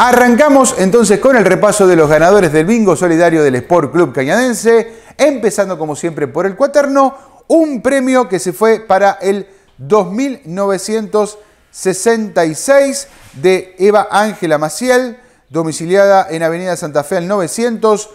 Arrancamos entonces con el repaso de los ganadores del bingo solidario del Sport Club Cañadense, empezando como siempre por el cuaterno, un premio que se fue para el 2966 de Eva Ángela Maciel, domiciliada en Avenida Santa Fe al 900,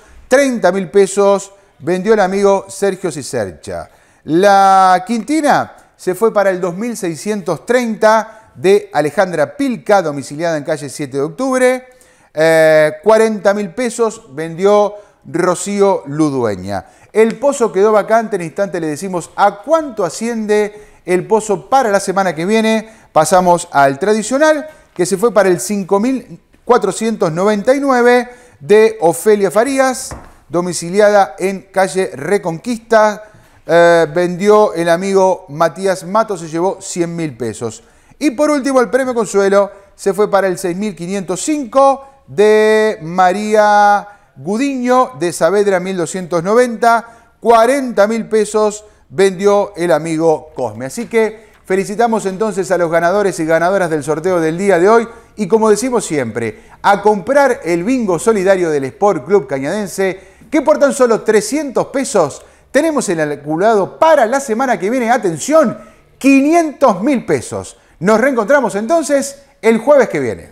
mil pesos, vendió el amigo Sergio Cicercha. La Quintina se fue para el 2630 de Alejandra Pilca, domiciliada en calle 7 de octubre. Eh, 40 mil pesos vendió Rocío Ludueña. El pozo quedó vacante, en instante le decimos a cuánto asciende el pozo para la semana que viene. Pasamos al tradicional, que se fue para el 5.499 de Ofelia Farías, domiciliada en calle Reconquista. Eh, vendió el amigo Matías Mato, se llevó 100 mil pesos. Y por último, el premio Consuelo se fue para el 6505 de María Gudiño de Saavedra 1290. 40 mil pesos vendió el amigo Cosme. Así que felicitamos entonces a los ganadores y ganadoras del sorteo del día de hoy. Y como decimos siempre, a comprar el bingo solidario del Sport Club Cañadense, que por tan solo 300 pesos tenemos el acumulado para la semana que viene, atención, 500 mil pesos. Nos reencontramos entonces el jueves que viene.